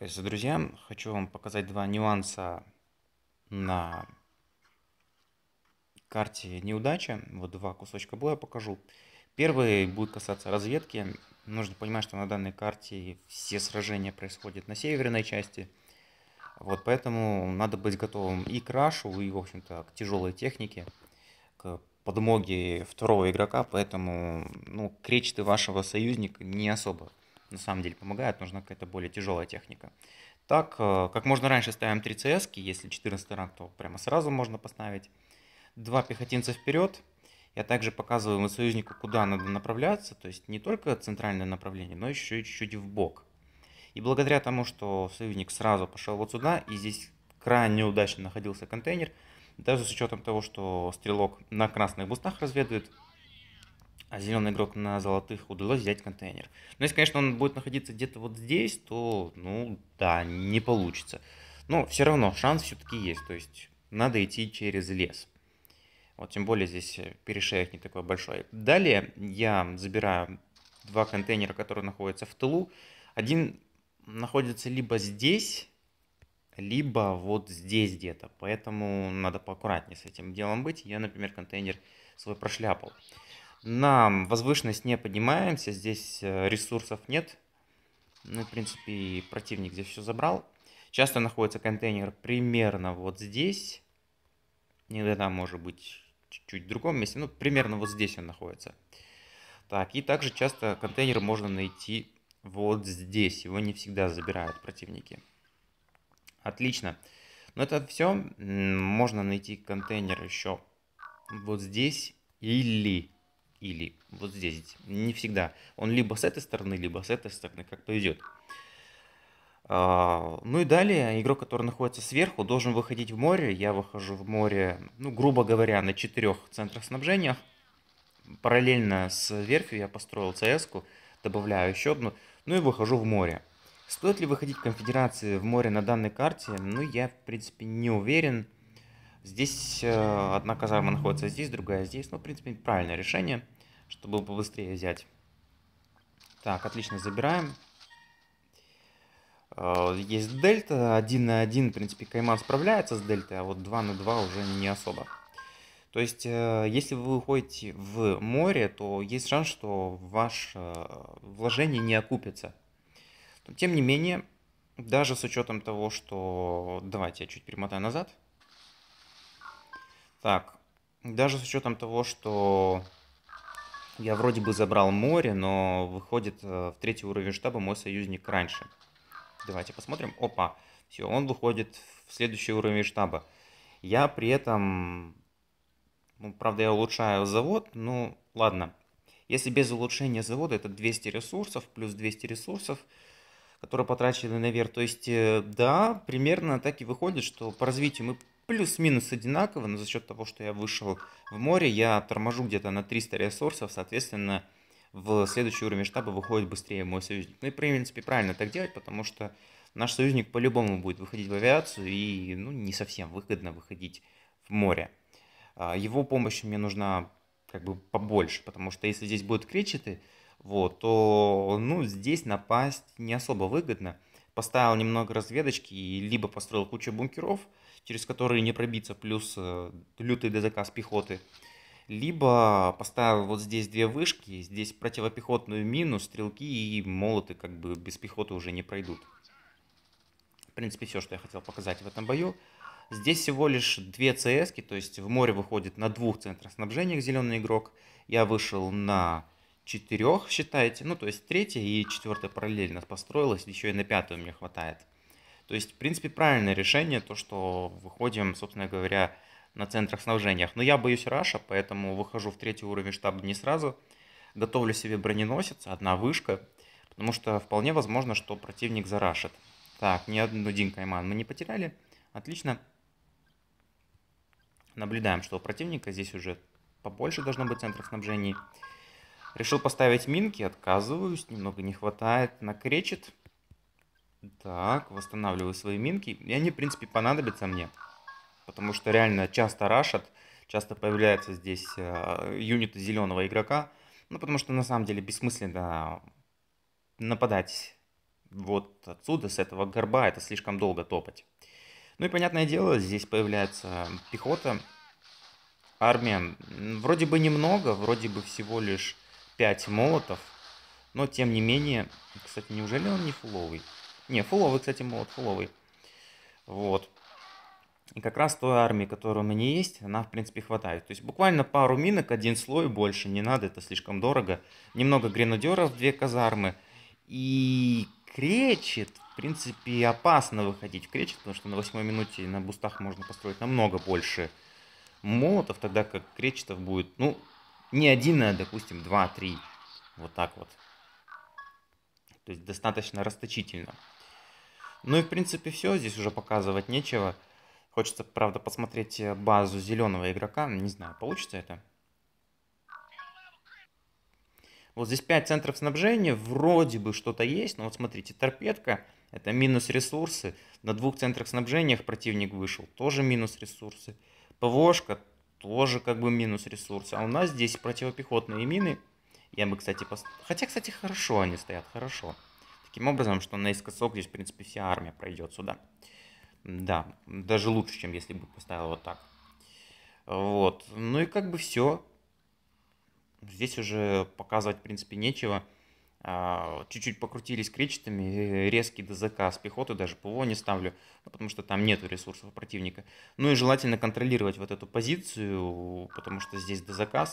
Приветствую, друзья! Хочу вам показать два нюанса на карте неудача. Вот два кусочка боя покажу. Первый будет касаться разведки. Нужно понимать, что на данной карте все сражения происходят на северной части. Вот поэтому надо быть готовым и к рашу, и, в общем-то, к тяжелой технике, к подмоге второго игрока. Поэтому ну, кречеты вашего союзника не особо на самом деле помогает, нужна какая-то более тяжелая техника. Так, э, как можно раньше ставим 3CS, если 14 ранг, то прямо сразу можно поставить. Два пехотинца вперед. Я также показываю союзнику, куда надо направляться, то есть не только центральное направление, но еще и чуть-чуть в бок. И благодаря тому, что союзник сразу пошел вот сюда, и здесь крайне удачно находился контейнер, даже с учетом того, что стрелок на красных бустах разведывает, а зеленый игрок на золотых удалось взять контейнер. Но если, конечно, он будет находиться где-то вот здесь, то, ну, да, не получится. Но все равно шанс все-таки есть, то есть надо идти через лес. Вот, тем более здесь э, перешеек не такой большой. Далее я забираю два контейнера, которые находятся в тылу. Один находится либо здесь, либо вот здесь где-то. Поэтому надо поаккуратнее с этим делом быть. Я, например, контейнер свой прошляпал. На возвышенность не поднимаемся, здесь э, ресурсов нет. Ну, в принципе, и противник здесь все забрал. Часто находится контейнер примерно вот здесь. Иногда может быть чуть-чуть в другом месте. Ну, примерно вот здесь он находится. Так, и также часто контейнер можно найти вот здесь. Его не всегда забирают противники. Отлично. ну это все. Можно найти контейнер еще вот здесь или или вот здесь. Не всегда. Он либо с этой стороны, либо с этой стороны, как повезет. А, ну и далее игрок, который находится сверху, должен выходить в море. Я выхожу в море, ну, грубо говоря, на четырех центрах снабжения. Параллельно с верфью я построил ЦС-ку, добавляю еще одну, ну и выхожу в море. Стоит ли выходить конфедерации в море на данной карте? Ну, я, в принципе, не уверен. Здесь э, одна казарма находится здесь, другая здесь. Ну, в принципе, правильное решение, чтобы побыстрее взять. Так, отлично, забираем. Э, есть дельта, один на один, в принципе, Кайман справляется с дельтой, а вот два на два уже не особо. То есть, э, если вы выходите в море, то есть шанс, что ваше вложение не окупится. Но, тем не менее, даже с учетом того, что... Давайте я чуть перемотаю назад. Так, даже с учетом того, что я вроде бы забрал море, но выходит э, в третий уровень штаба мой союзник раньше. Давайте посмотрим. Опа, все, он выходит в следующий уровень штаба. Я при этом, ну, правда, я улучшаю завод, ну, ладно. Если без улучшения завода, это 200 ресурсов, плюс 200 ресурсов, которые потрачены наверх. То есть, э, да, примерно так и выходит, что по развитию мы плюс-минус одинаково, но за счет того, что я вышел в море, я торможу где-то на 300 ресурсов, соответственно, в следующий уровень штаба выходит быстрее мой союзник. Ну и, в принципе, правильно так делать, потому что наш союзник по-любому будет выходить в авиацию, и ну, не совсем выгодно выходить в море. А, его помощь мне нужна как бы побольше, потому что если здесь будут кречеты, вот, то ну, здесь напасть не особо выгодно. Поставил немного разведочки, и либо построил кучу бункеров – через которые не пробиться, плюс э, лютый дозаказ пехоты. Либо поставил вот здесь две вышки, здесь противопехотную мину, стрелки и молоты как бы без пехоты уже не пройдут. В принципе, все, что я хотел показать в этом бою. Здесь всего лишь две ЦС, то есть в море выходит на двух центрах снабжения зеленый игрок. Я вышел на четырех, считайте, ну то есть третья и четвертая параллельно построилась, еще и на пятую мне хватает. То есть, в принципе, правильное решение, то, что выходим, собственно говоря, на центрах снабжениях. Но я боюсь раша, поэтому выхожу в третий уровень штаба не сразу. Готовлю себе броненосец, одна вышка, потому что вполне возможно, что противник зарашит. Так, ни одну Дин Кайман мы не потеряли. Отлично. Наблюдаем, что у противника здесь уже побольше должно быть центров снабжений. Решил поставить минки, отказываюсь, немного не хватает, накречет. Так, восстанавливаю свои минки. И они, в принципе, понадобятся мне. Потому что реально часто рашат, часто появляется здесь э, юниты зеленого игрока. Ну, потому что на самом деле бессмысленно нападать вот отсюда, с этого горба. Это слишком долго топать. Ну и понятное дело, здесь появляется пехота, армия. Вроде бы немного, вроде бы всего лишь 5 молотов. Но тем не менее... Кстати, неужели он не фуловый? Не, фуловый, кстати, молот, фуловый. Вот. И как раз той армии, которая у меня есть, она, в принципе, хватает. То есть буквально пару минок, один слой, больше не надо, это слишком дорого. Немного гренадеров, две казармы. И кречет, в принципе, опасно выходить в кречет, потому что на восьмой минуте на бустах можно построить намного больше молотов, тогда как кречетов будет, ну, не один, а, допустим, два-три. Вот так вот. То есть достаточно расточительно. Ну и в принципе все, здесь уже показывать нечего. Хочется, правда, посмотреть э, базу зеленого игрока. Не знаю, получится это. Вот здесь 5 центров снабжения, вроде бы что-то есть, но вот смотрите, торпедка, это минус ресурсы. На двух центрах снабжения противник вышел, тоже минус ресурсы. ПВОшка, тоже как бы минус ресурсы. А у нас здесь противопехотные мины. Я бы, кстати, пос... Хотя, кстати, хорошо они стоят, хорошо. Хорошо таким образом, что наискосок здесь, в принципе, вся армия пройдет сюда. Да, даже лучше, чем если бы поставил вот так. Вот, ну и как бы все. Здесь уже показывать, в принципе, нечего. А, чуть-чуть покрутились кречетами, э, резкий ДЗК с пехоты, даже ПВО не ставлю, ну, потому что там нету ресурсов противника. Ну и желательно контролировать вот эту позицию, потому что здесь ДЗК,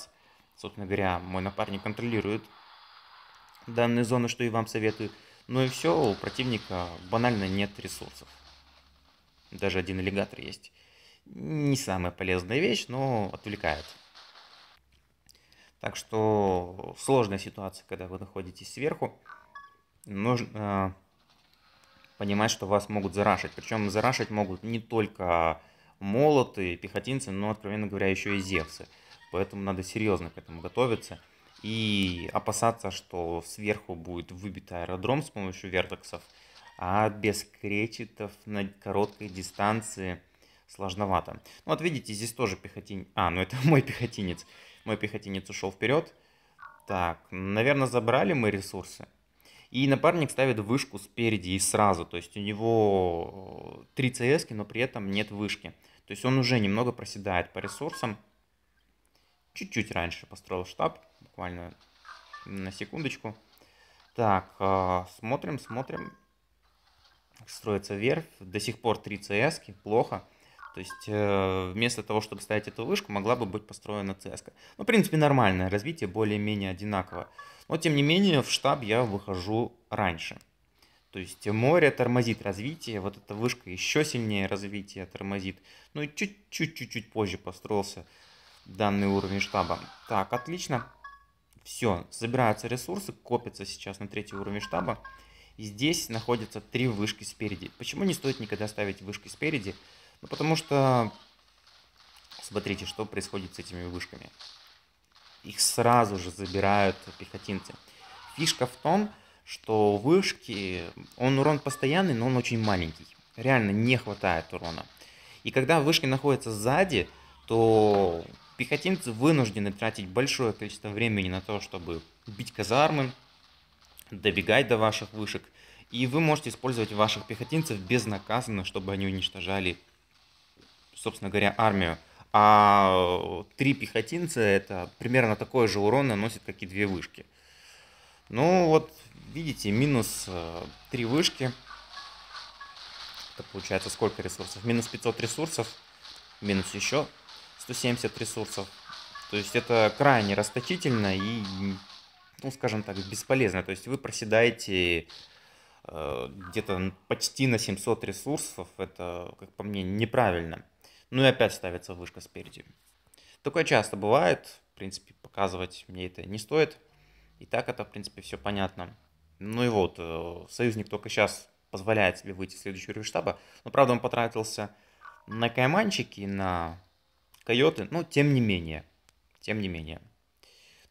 собственно говоря, мой напарник контролирует данные зоны, что и вам советую. Ну и все, у противника банально нет ресурсов. Даже один аллигатор есть. Не самая полезная вещь, но отвлекает. Так что сложная ситуация, когда вы находитесь сверху. Нужно э, понимать, что вас могут зарашить. Причем зарашить могут не только молоты, пехотинцы, но, откровенно говоря, еще и зевсы. Поэтому надо серьезно к этому готовиться и опасаться, что сверху будет выбит аэродром с помощью вертексов, а без кречетов на короткой дистанции сложновато. Ну вот видите, здесь тоже пехотинец. А, ну это мой пехотинец. Мой пехотинец ушел вперед. Так, наверное, забрали мы ресурсы. И напарник ставит вышку спереди и сразу. То есть у него 3 э, cs но при этом нет вышки. То есть он уже немного проседает по ресурсам. Чуть-чуть раньше построил штаб буквально на секундочку. Так, а, смотрим, смотрим. Строится верфь. До сих пор 3 cs плохо. То есть э, вместо того, чтобы ставить эту вышку, могла бы быть построена cs -ка. Ну, в принципе, нормальное развитие, более-менее одинаково. Но, тем не менее, в штаб я выхожу раньше. То есть море тормозит развитие, вот эта вышка еще сильнее развитие тормозит. Ну и чуть-чуть-чуть позже построился данный уровень штаба. Так, отлично. Все, собираются ресурсы, копятся сейчас на третий уровень штаба. И здесь находятся три вышки спереди. Почему не стоит никогда ставить вышки спереди? Ну, потому что... Смотрите, что происходит с этими вышками. Их сразу же забирают пехотинцы. Фишка в том, что вышки... Он урон постоянный, но он очень маленький. Реально не хватает урона. И когда вышки находятся сзади, то Пехотинцы вынуждены тратить большое количество времени на то, чтобы бить казармы, добегать до ваших вышек, и вы можете использовать ваших пехотинцев безнаказанно, чтобы они уничтожали, собственно говоря, армию. А э, три пехотинца это примерно такой же урон наносит, как и две вышки. Ну вот, видите, минус э, три вышки. Это получается сколько ресурсов? Минус 500 ресурсов, минус еще 170 ресурсов. То есть это крайне расточительно и, ну, скажем так, бесполезно. То есть вы проседаете э, где-то почти на 700 ресурсов. Это, как по мне, неправильно. Ну и опять ставится вышка спереди. Такое часто бывает. В принципе, показывать мне это не стоит. И так это, в принципе, все понятно. Ну и вот, э, союзник только сейчас позволяет себе выйти в следующий уровень штаба. Но, правда, он потратился на кайманчики, на койоты, но ну, тем не менее. Тем не менее.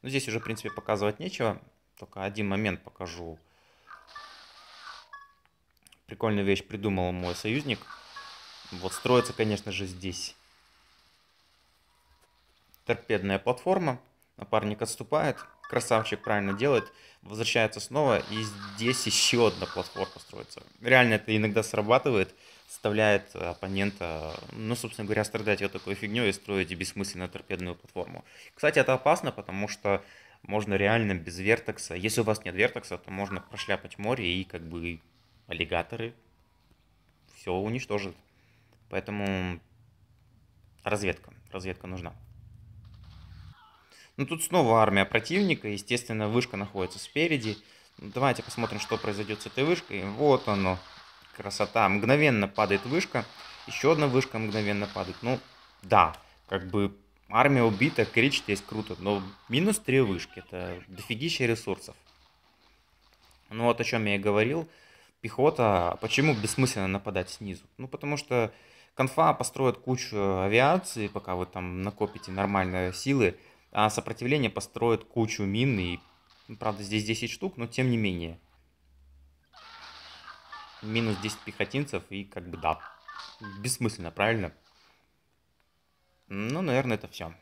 Ну, здесь уже, в принципе, показывать нечего. Только один момент покажу. Прикольную вещь придумал мой союзник. Вот строится, конечно же, здесь торпедная платформа. Напарник отступает. Красавчик правильно делает. Возвращается снова. И здесь еще одна платформа строится. Реально это иногда срабатывает заставляет оппонента, ну, собственно говоря, страдать вот такой фигней и строить бессмысленно торпедную платформу. Кстати, это опасно, потому что можно реально без вертекса, если у вас нет вертекса, то можно прошляпать море и как бы аллигаторы все уничтожат. Поэтому разведка, разведка нужна. Ну тут снова армия противника, естественно, вышка находится спереди. Давайте посмотрим, что произойдет с этой вышкой. Вот оно, Красота. Мгновенно падает вышка. Еще одна вышка мгновенно падает. Ну, да, как бы армия убита, крич здесь круто. Но минус три вышки. Это дофигища ресурсов. Ну вот о чем я и говорил. Пехота, почему бессмысленно нападать снизу? Ну потому что конфа построит кучу авиации, пока вы там накопите нормальные силы, а сопротивление построит кучу мин, и, правда, здесь 10 штук, но тем не менее минус 10 пехотинцев, и как бы да, бессмысленно, правильно? Ну, наверное, это все.